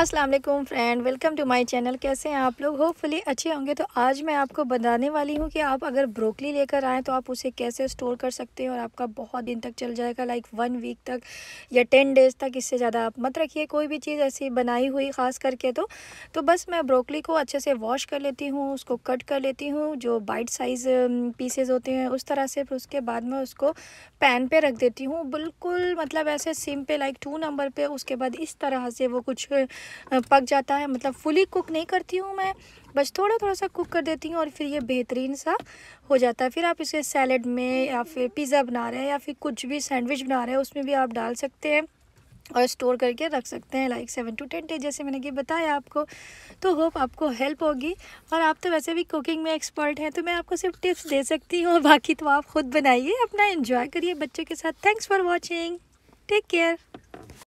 Aslam friend welcome to my channel कैसे हैं आप लोग होपफुली अच्छे होंगे तो आज मैं आपको बताने वाली हूँ कि आप अगर ब्रोकली लेकर आएँ तो आप उसे कैसे स्टोर कर सकते हैं और आपका बहुत दिन तक चल जाएगा लाइक वन वीक तक या टेन डेज़ तक इससे ज़्यादा आप मत रखिए कोई भी चीज़ ऐसी बनाई हुई ख़ास करके तो तो बस मैं ब्रोकली को अच्छे से वॉश कर लेती हूँ उसको कट कर लेती हूँ जो बाइट साइज़ पीसेज होते हैं उस तरह से फिर उसके बाद मैं उसको पैन पर रख देती हूँ बिल्कुल मतलब ऐसे सिम पे लाइक टू नंबर पर उसके बाद इस तरह से वो कुछ पक जाता है मतलब फुली कुक नहीं करती हूँ मैं बस थोड़ा थोड़ा सा कुक कर देती हूँ और फिर ये बेहतरीन सा हो जाता है फिर आप इसे सैलड में या फिर पिज़्ज़ा बना रहे हैं या फिर कुछ भी सैंडविच बना रहे हैं उसमें भी आप डाल सकते हैं और स्टोर करके रख सकते हैं like seven to ten day जैसे मैंने कि बताया आपको तो होप आपको हेल्प होगी और आप तो वैसे भी कुकिंग में एक्सपर्ट हैं तो मैं आपको सिर्फ टिप्स दे सकती हूँ बाकी तो आप ख़ुद बनाइए अपना एंजॉय करिए बच्चों के साथ thanks for watching take care